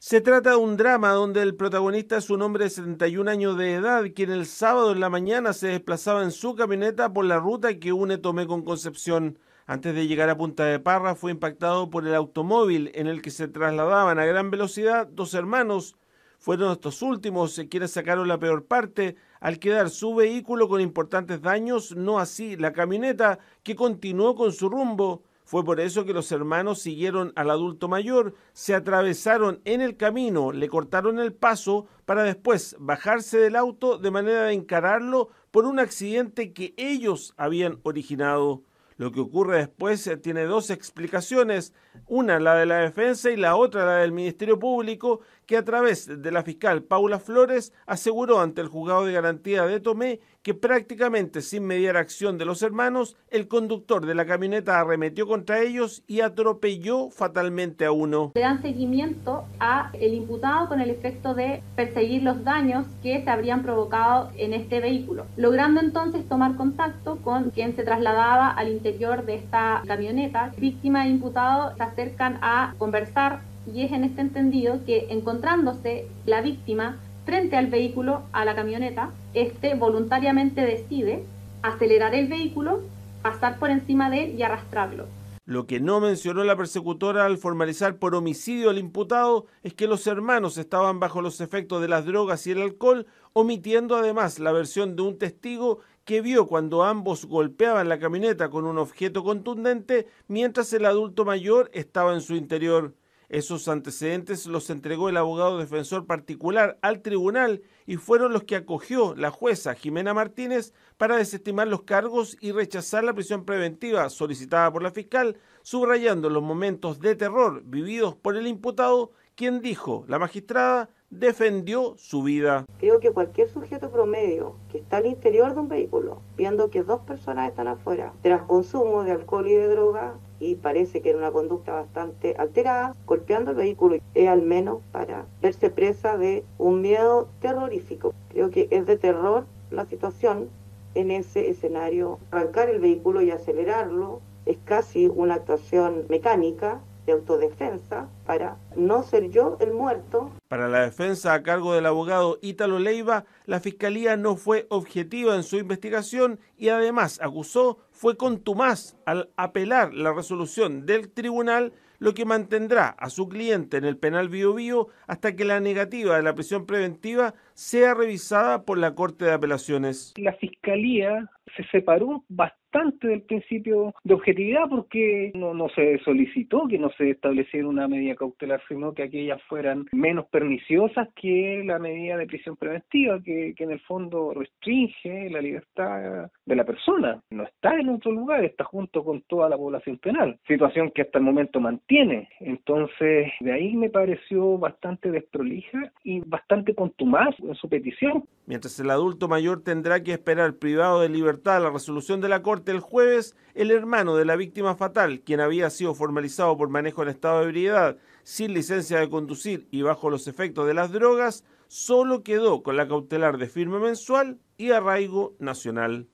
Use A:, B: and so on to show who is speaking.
A: Se trata de un drama donde el protagonista es un hombre de 71 años de edad, quien el sábado en la mañana se desplazaba en su camioneta por la ruta que une Tomé con Concepción. Antes de llegar a Punta de Parra fue impactado por el automóvil en el que se trasladaban a gran velocidad dos hermanos. Fueron estos últimos quienes sacaron la peor parte al quedar su vehículo con importantes daños, no así la camioneta que continuó con su rumbo. Fue por eso que los hermanos siguieron al adulto mayor, se atravesaron en el camino, le cortaron el paso para después bajarse del auto de manera de encararlo por un accidente que ellos habían originado. Lo que ocurre después eh, tiene dos explicaciones, una la de la defensa y la otra la del Ministerio Público, que a través de la fiscal Paula Flores aseguró ante el juzgado de garantía de Tomé que prácticamente sin mediar acción de los hermanos, el conductor de la camioneta arremetió contra ellos y atropelló fatalmente a uno.
B: Le dan seguimiento a el imputado con el efecto de perseguir los daños que se habrían provocado en este vehículo, logrando entonces tomar contacto con quien se trasladaba al interior de esta camioneta. Víctima e imputado se acercan a conversar y es en este entendido que encontrándose la víctima frente al vehículo, a la camioneta, éste voluntariamente decide acelerar el vehículo, pasar por encima de él y arrastrarlo.
A: Lo que no mencionó la persecutora al formalizar por homicidio al imputado es que los hermanos estaban bajo los efectos de las drogas y el alcohol, omitiendo además la versión de un testigo que vio cuando ambos golpeaban la camioneta con un objeto contundente mientras el adulto mayor estaba en su interior. Esos antecedentes los entregó el abogado defensor particular al tribunal y fueron los que acogió la jueza Jimena Martínez para desestimar los cargos y rechazar la prisión preventiva solicitada por la fiscal, subrayando los momentos de terror vividos por el imputado, quien dijo, la magistrada defendió su vida. Creo que cualquier
C: sujeto promedio que está al interior de un vehículo, viendo que dos personas están afuera, tras consumo de alcohol y de droga, y parece que era una conducta bastante alterada, golpeando el vehículo, es eh, al menos para verse presa de un miedo terrorífico. Creo que es de terror la situación en ese escenario. Arrancar el vehículo y acelerarlo es casi una actuación mecánica de autodefensa para no ser yo el muerto.
A: Para la defensa a cargo del abogado Ítalo Leiva, la fiscalía no fue objetiva en su investigación y además acusó fue contumaz al apelar la resolución del tribunal, lo que mantendrá a su cliente en el penal vivo-vivo hasta que la negativa de la prisión preventiva sea revisada por la Corte de Apelaciones. La fiscalía se separó bastante del principio
D: de objetividad porque no, no se solicitó que no se estableciera una medida cautelar sino que aquellas fueran menos perniciosas que la medida de prisión preventiva, que, en el fondo restringe la libertad de la persona. No está en otro lugar, está junto con toda la población penal, situación que hasta el momento mantiene. Entonces, de ahí me pareció bastante desprolija y bastante contumaz en su petición.
A: Mientras el adulto mayor tendrá que esperar privado de libertad la resolución de la Corte el jueves, el hermano de la víctima fatal, quien había sido formalizado por manejo en estado de ebriedad, sin licencia de conducir y bajo los efectos de las drogas, solo quedó con la cautelar de firme mensual y arraigo nacional.